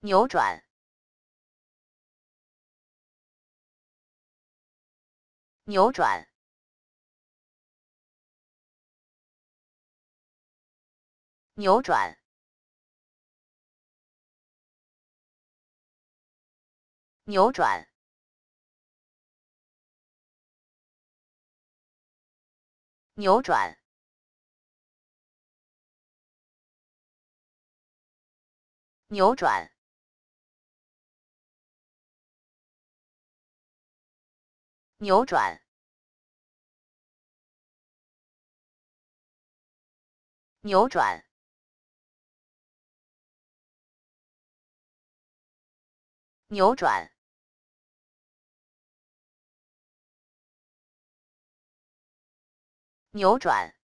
扭转，扭转，扭转，扭转，扭转，扭转。扭转，扭转，扭转，扭转。